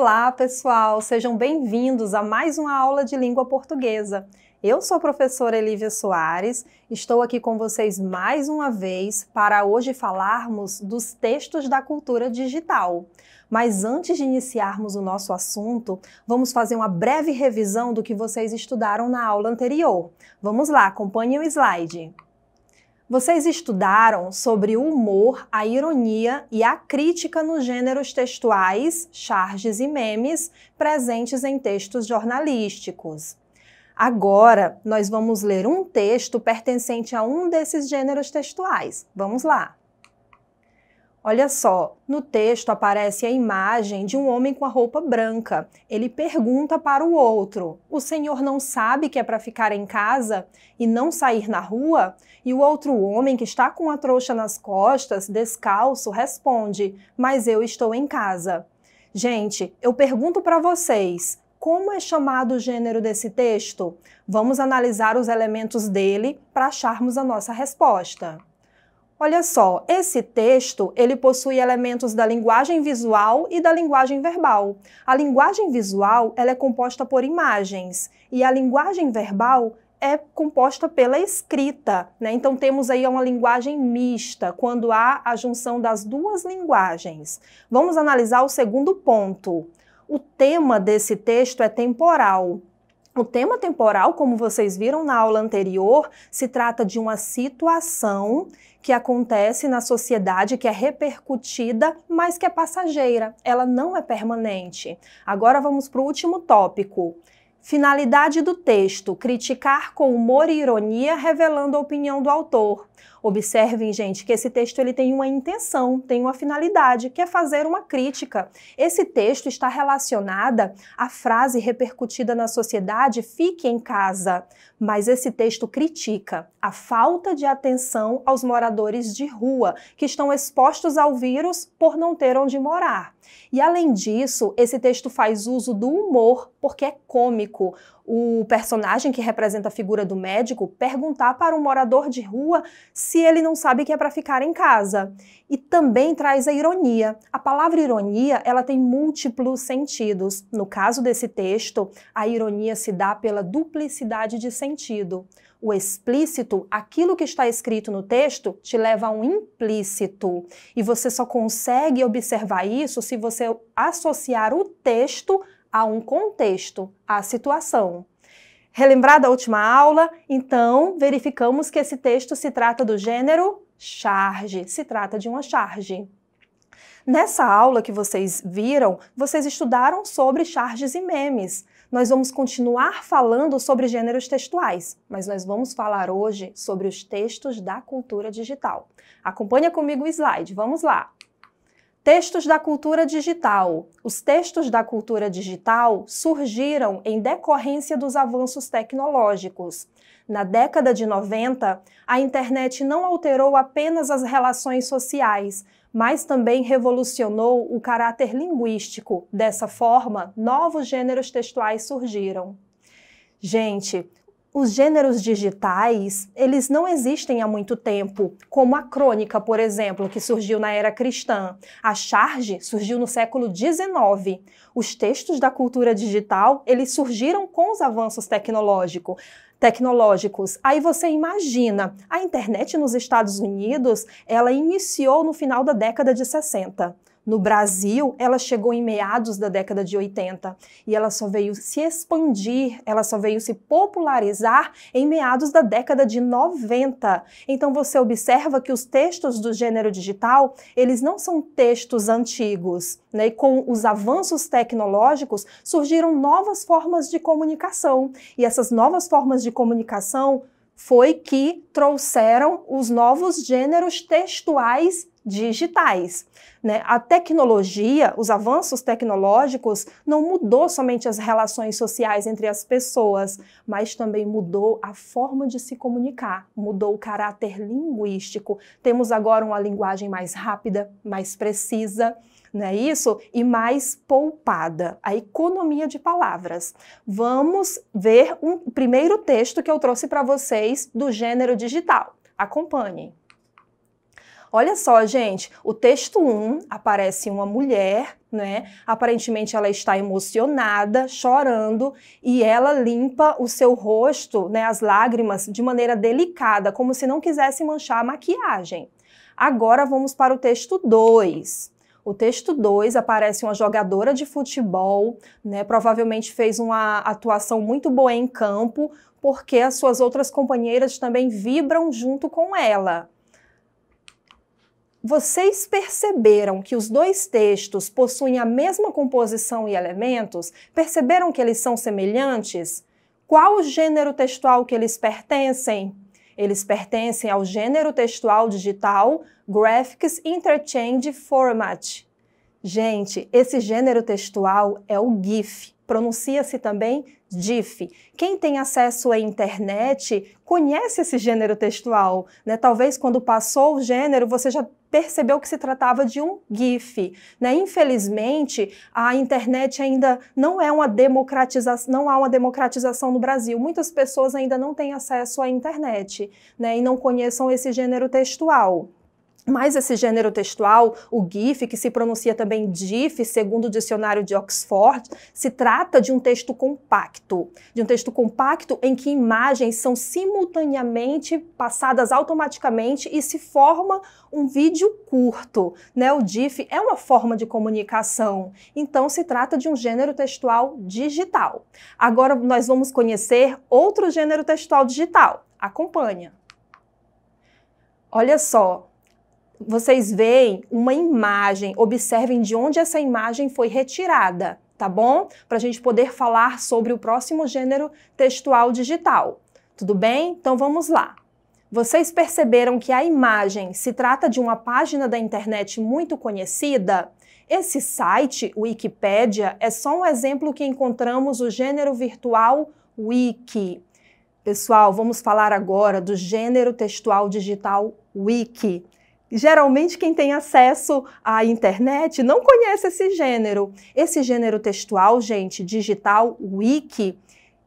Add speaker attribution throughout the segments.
Speaker 1: Olá, pessoal! Sejam bem-vindos a mais uma aula de língua portuguesa. Eu sou a professora Elívia Soares, estou aqui com vocês mais uma vez para hoje falarmos dos textos da cultura digital. Mas antes de iniciarmos o nosso assunto, vamos fazer uma breve revisão do que vocês estudaram na aula anterior. Vamos lá, acompanhe o slide. Vocês estudaram sobre o humor, a ironia e a crítica nos gêneros textuais, charges e memes presentes em textos jornalísticos. Agora, nós vamos ler um texto pertencente a um desses gêneros textuais. Vamos lá! Olha só, no texto aparece a imagem de um homem com a roupa branca. Ele pergunta para o outro: O senhor não sabe que é para ficar em casa e não sair na rua? E o outro homem, que está com a trouxa nas costas, descalço, responde: Mas eu estou em casa. Gente, eu pergunto para vocês: como é chamado o gênero desse texto? Vamos analisar os elementos dele para acharmos a nossa resposta. Olha só, esse texto, ele possui elementos da linguagem visual e da linguagem verbal. A linguagem visual, ela é composta por imagens, e a linguagem verbal é composta pela escrita, né? Então temos aí uma linguagem mista, quando há a junção das duas linguagens. Vamos analisar o segundo ponto. O tema desse texto é temporal. O tema temporal, como vocês viram na aula anterior, se trata de uma situação que acontece na sociedade, que é repercutida, mas que é passageira, ela não é permanente. Agora vamos para o último tópico. Finalidade do texto: criticar com humor e ironia, revelando a opinião do autor. Observem, gente, que esse texto ele tem uma intenção, tem uma finalidade, que é fazer uma crítica. Esse texto está relacionada à frase repercutida na sociedade fique em casa, mas esse texto critica a falta de atenção aos moradores de rua que estão expostos ao vírus por não ter onde morar. E além disso, esse texto faz uso do humor porque é cômico o personagem que representa a figura do médico perguntar para um morador de rua se ele não sabe que é para ficar em casa. E também traz a ironia. A palavra ironia, ela tem múltiplos sentidos. No caso desse texto, a ironia se dá pela duplicidade de sentido. O explícito, aquilo que está escrito no texto, te leva a um implícito. E você só consegue observar isso se você associar o texto a um contexto, à situação. Relembrada a última aula, então verificamos que esse texto se trata do gênero charge, se trata de uma charge. Nessa aula que vocês viram, vocês estudaram sobre charges e memes. Nós vamos continuar falando sobre gêneros textuais, mas nós vamos falar hoje sobre os textos da cultura digital. Acompanha comigo o slide, vamos lá! Textos da cultura digital. Os textos da cultura digital surgiram em decorrência dos avanços tecnológicos. Na década de 90, a internet não alterou apenas as relações sociais, mas também revolucionou o caráter linguístico. Dessa forma, novos gêneros textuais surgiram. Gente, os gêneros digitais, eles não existem há muito tempo, como a crônica, por exemplo, que surgiu na era cristã. A charge surgiu no século XIX. Os textos da cultura digital, eles surgiram com os avanços tecnológicos. tecnológicos. Aí você imagina, a internet nos Estados Unidos, ela iniciou no final da década de 60 no Brasil, ela chegou em meados da década de 80 e ela só veio se expandir, ela só veio se popularizar em meados da década de 90. Então você observa que os textos do gênero digital, eles não são textos antigos, né? E com os avanços tecnológicos surgiram novas formas de comunicação, e essas novas formas de comunicação foi que trouxeram os novos gêneros textuais digitais. Né? A tecnologia, os avanços tecnológicos, não mudou somente as relações sociais entre as pessoas, mas também mudou a forma de se comunicar, mudou o caráter linguístico. Temos agora uma linguagem mais rápida, mais precisa não é isso? E mais poupada, a economia de palavras. Vamos ver um primeiro texto que eu trouxe para vocês do gênero digital. Acompanhem. Olha só, gente, o texto 1 um, aparece uma mulher, né? Aparentemente ela está emocionada, chorando, e ela limpa o seu rosto, né, as lágrimas de maneira delicada, como se não quisesse manchar a maquiagem. Agora vamos para o texto 2. O texto 2 aparece uma jogadora de futebol, né, provavelmente fez uma atuação muito boa em campo, porque as suas outras companheiras também vibram junto com ela. Vocês perceberam que os dois textos possuem a mesma composição e elementos? Perceberam que eles são semelhantes? Qual o gênero textual que eles pertencem? Eles pertencem ao gênero textual digital Graphics Interchange Format. Gente, esse gênero textual é o GIF. Pronuncia-se também DIF. Quem tem acesso à internet conhece esse gênero textual, né? Talvez quando passou o gênero você já percebeu que se tratava de um GIF. Né? Infelizmente, a internet ainda não é uma democratização, não há uma democratização no Brasil. Muitas pessoas ainda não têm acesso à internet né? e não conheçam esse gênero textual mais esse gênero textual, o GIF, que se pronuncia também DIF, segundo o dicionário de Oxford, se trata de um texto compacto, de um texto compacto em que imagens são simultaneamente passadas automaticamente e se forma um vídeo curto. Né? O DIF é uma forma de comunicação, então se trata de um gênero textual digital. Agora nós vamos conhecer outro gênero textual digital. Acompanha. Olha só, vocês veem uma imagem, observem de onde essa imagem foi retirada, tá bom? Para a gente poder falar sobre o próximo gênero textual digital. Tudo bem? Então vamos lá. Vocês perceberam que a imagem se trata de uma página da internet muito conhecida? Esse site, Wikipedia, é só um exemplo que encontramos o gênero virtual Wiki. Pessoal, vamos falar agora do gênero textual digital Wiki geralmente quem tem acesso à internet não conhece esse gênero. Esse gênero textual, gente, digital, wiki,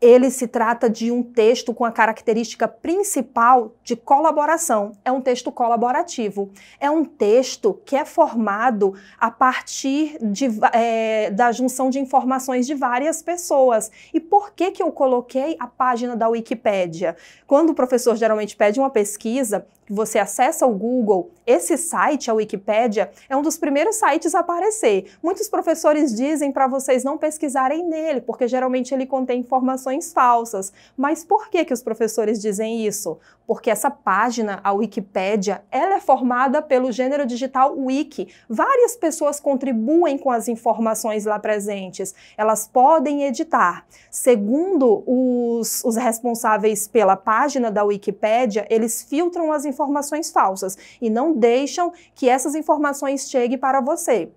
Speaker 1: ele se trata de um texto com a característica principal de colaboração. É um texto colaborativo. É um texto que é formado a partir de, é, da junção de informações de várias pessoas. E por que, que eu coloquei a página da Wikipédia? Quando o professor geralmente pede uma pesquisa, você acessa o Google, esse site, a Wikipédia, é um dos primeiros sites a aparecer. Muitos professores dizem para vocês não pesquisarem nele, porque geralmente ele contém informações falsas. Mas por que, que os professores dizem isso? porque essa página, a Wikipédia, ela é formada pelo gênero digital wiki. Várias pessoas contribuem com as informações lá presentes. Elas podem editar. Segundo os, os responsáveis pela página da Wikipédia, eles filtram as informações falsas e não deixam que essas informações cheguem para você.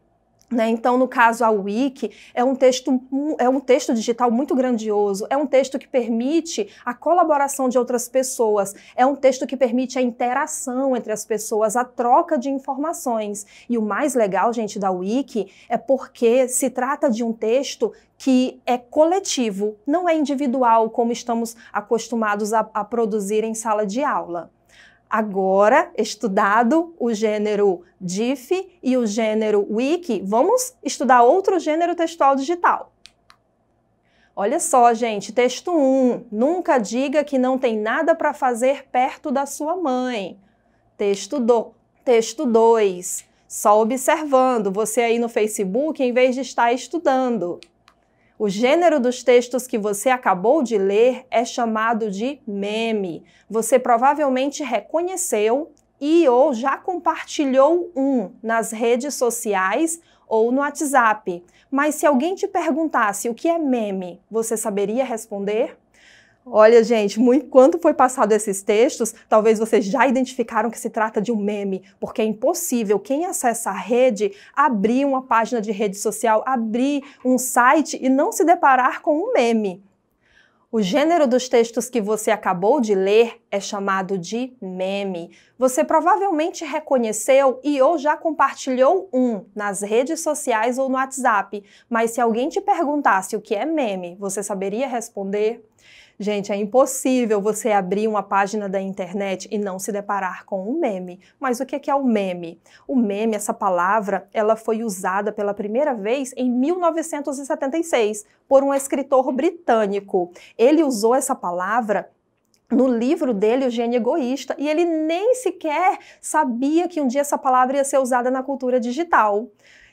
Speaker 1: Né? Então, no caso, a Wiki é um, texto, é um texto digital muito grandioso, é um texto que permite a colaboração de outras pessoas, é um texto que permite a interação entre as pessoas, a troca de informações. E o mais legal, gente, da Wiki é porque se trata de um texto que é coletivo, não é individual, como estamos acostumados a, a produzir em sala de aula agora estudado o gênero diff e o gênero wiki, vamos estudar outro gênero textual digital. Olha só, gente, texto 1. Nunca diga que não tem nada para fazer perto da sua mãe. Texto 2. Texto Só observando, você aí no Facebook, em vez de estar estudando. O gênero dos textos que você acabou de ler é chamado de meme. Você provavelmente reconheceu e ou já compartilhou um nas redes sociais ou no WhatsApp. Mas se alguém te perguntasse o que é meme, você saberia responder? Olha, gente, muito, quando foi passado esses textos, talvez vocês já identificaram que se trata de um meme, porque é impossível quem acessa a rede abrir uma página de rede social, abrir um site e não se deparar com um meme. O gênero dos textos que você acabou de ler é chamado de meme. Você provavelmente reconheceu e ou já compartilhou um nas redes sociais ou no WhatsApp, mas se alguém te perguntasse o que é meme, você saberia responder? Gente, é impossível você abrir uma página da internet e não se deparar com um meme. Mas o que é, é o meme? O meme, essa palavra, ela foi usada pela primeira vez em 1976 por um escritor britânico. Ele usou essa palavra no livro dele, O Gênio Egoísta, e ele nem sequer sabia que um dia essa palavra ia ser usada na cultura digital.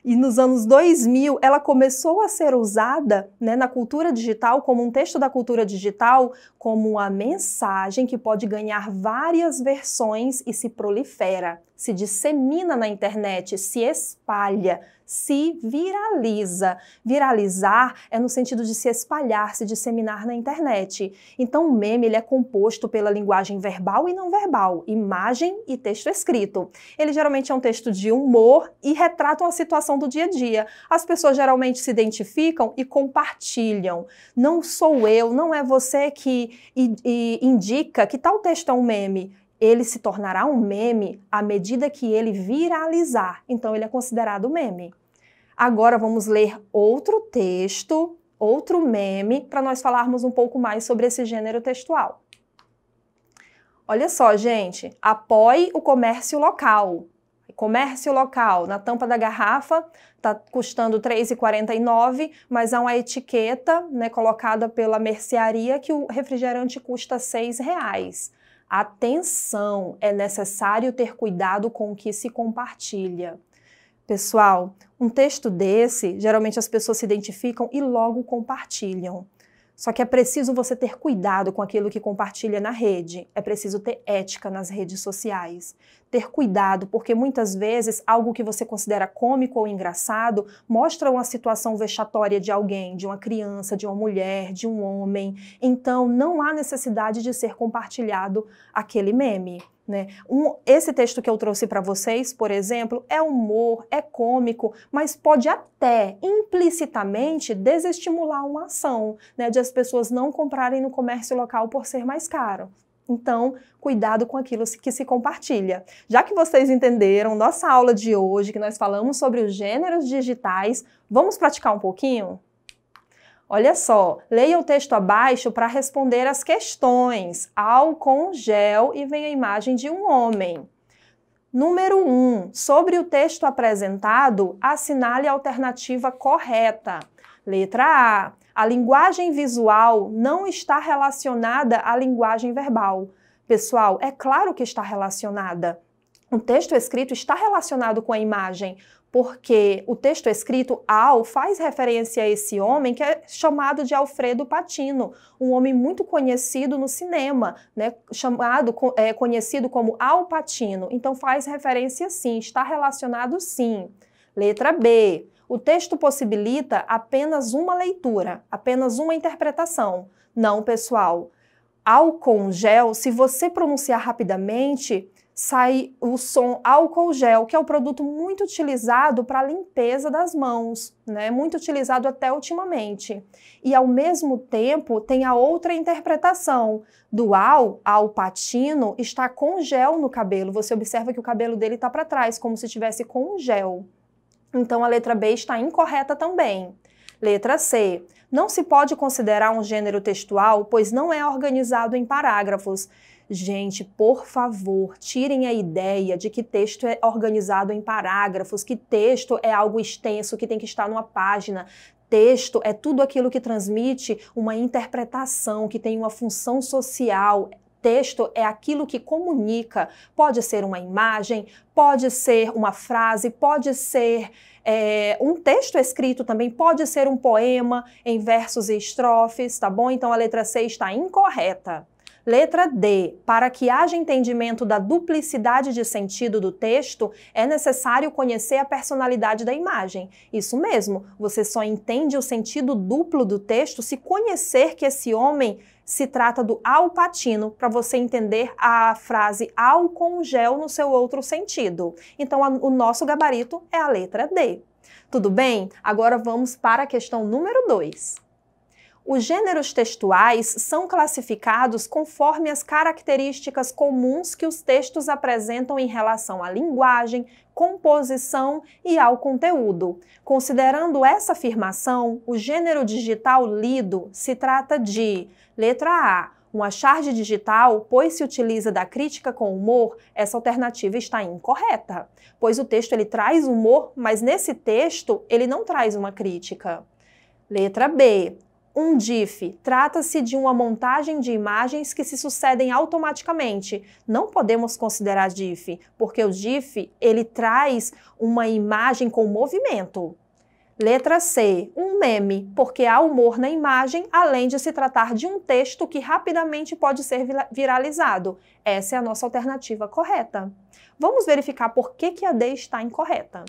Speaker 1: E nos anos 2000, ela começou a ser usada né, na cultura digital, como um texto da cultura digital, como uma mensagem que pode ganhar várias versões e se prolifera se dissemina na internet, se espalha, se viraliza. Viralizar é no sentido de se espalhar, se disseminar na internet. Então, o meme ele é composto pela linguagem verbal e não verbal, imagem e texto escrito. Ele geralmente é um texto de humor e retrata uma situação do dia a dia. As pessoas geralmente se identificam e compartilham. Não sou eu, não é você que indica que tal texto é um meme ele se tornará um meme à medida que ele viralizar. Então, ele é considerado meme. Agora, vamos ler outro texto, outro meme, para nós falarmos um pouco mais sobre esse gênero textual. Olha só, gente. Apoie o comércio local. Comércio local, na tampa da garrafa, está custando R$ 3,49, mas há uma etiqueta né, colocada pela mercearia que o refrigerante custa R$ 6,00. Atenção, é necessário ter cuidado com o que se compartilha. Pessoal, um texto desse, geralmente as pessoas se identificam e logo compartilham. Só que é preciso você ter cuidado com aquilo que compartilha na rede, é preciso ter ética nas redes sociais ter cuidado, porque muitas vezes algo que você considera cômico ou engraçado mostra uma situação vexatória de alguém, de uma criança, de uma mulher, de um homem. Então não há necessidade de ser compartilhado aquele meme. Né? Um, esse texto que eu trouxe para vocês, por exemplo, é humor, é cômico, mas pode até implicitamente desestimular uma ação né, de as pessoas não comprarem no comércio local por ser mais caro. Então, cuidado com aquilo que se compartilha. Já que vocês entenderam nossa aula de hoje, que nós falamos sobre os gêneros digitais, vamos praticar um pouquinho? Olha só, leia o texto abaixo para responder as questões. Álcool, gel e vem a imagem de um homem. Número 1. Um, sobre o texto apresentado, assinale a alternativa correta. Letra A. A linguagem visual não está relacionada à linguagem verbal. Pessoal, é claro que está relacionada. O texto escrito está relacionado com a imagem, porque o texto escrito Al faz referência a esse homem que é chamado de Alfredo Patino, um homem muito conhecido no cinema, né, chamado é, conhecido como Al Patino. Então faz referência sim, está relacionado sim. Letra B o texto possibilita apenas uma leitura, apenas uma interpretação. Não, pessoal. Álcool gel, se você pronunciar rapidamente, sai o som álcool gel, que é um produto muito utilizado para a limpeza das mãos, né? Muito utilizado até ultimamente. E ao mesmo tempo tem a outra interpretação do al ao patino está com gel no cabelo. Você observa que o cabelo dele está para trás, como se tivesse com gel. Então a letra B está incorreta também. Letra C. Não se pode considerar um gênero textual, pois não é organizado em parágrafos. Gente, por favor, tirem a ideia de que texto é organizado em parágrafos, que texto é algo extenso que tem que estar numa página. Texto é tudo aquilo que transmite uma interpretação, que tem uma função social texto é aquilo que comunica. Pode ser uma imagem, pode ser uma frase, pode ser é, um texto escrito também, pode ser um poema em versos e estrofes, tá bom? Então a letra C está incorreta. Letra D. Para que haja entendimento da duplicidade de sentido do texto, é necessário conhecer a personalidade da imagem. Isso mesmo, você só entende o sentido duplo do texto se conhecer que esse homem se trata do alpatino, para você entender a frase álcool com gel no seu outro sentido. Então, a, o nosso gabarito é a letra D. Tudo bem? Agora vamos para a questão número 2. Os gêneros textuais são classificados conforme as características comuns que os textos apresentam em relação à linguagem, composição e ao conteúdo. Considerando essa afirmação, o gênero digital lido se trata de letra A. Uma charge digital, pois se utiliza da crítica com humor, essa alternativa está incorreta, pois o texto ele traz humor, mas nesse texto ele não traz uma crítica. Letra B. Um diff trata-se de uma montagem de imagens que se sucedem automaticamente. Não podemos considerar diff, porque o diff ele traz uma imagem com movimento. Letra C, um meme, porque há humor na imagem, além de se tratar de um texto que rapidamente pode ser viralizado. Essa é a nossa alternativa correta. Vamos verificar por que, que a D está incorreta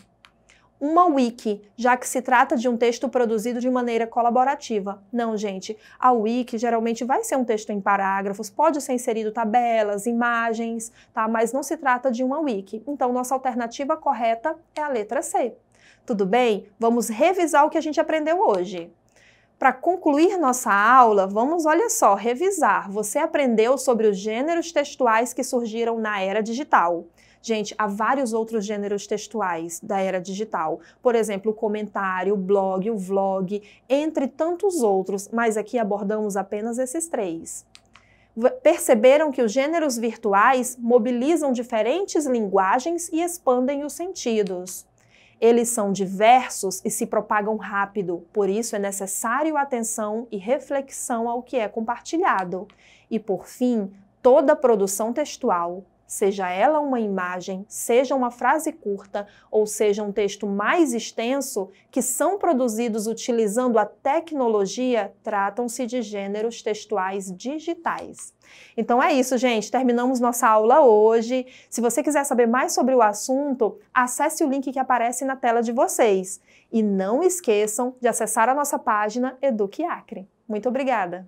Speaker 1: uma wiki, já que se trata de um texto produzido de maneira colaborativa. Não, gente, a wiki geralmente vai ser um texto em parágrafos, pode ser inserido tabelas, imagens, tá? Mas não se trata de uma wiki. Então, nossa alternativa correta é a letra C. Tudo bem? Vamos revisar o que a gente aprendeu hoje. Para concluir nossa aula, vamos, olha só, revisar. Você aprendeu sobre os gêneros textuais que surgiram na era digital. Gente, há vários outros gêneros textuais da era digital. Por exemplo, o comentário, o blog, o vlog, entre tantos outros, mas aqui abordamos apenas esses três. Perceberam que os gêneros virtuais mobilizam diferentes linguagens e expandem os sentidos. Eles são diversos e se propagam rápido, por isso é necessário atenção e reflexão ao que é compartilhado. E por fim, toda produção textual, seja ela uma imagem, seja uma frase curta ou seja um texto mais extenso, que são produzidos utilizando a tecnologia, tratam-se de gêneros textuais digitais. Então é isso, gente. Terminamos nossa aula hoje. Se você quiser saber mais sobre o assunto, acesse o link que aparece na tela de vocês. E não esqueçam de acessar a nossa página Eduque Acre. Muito obrigada!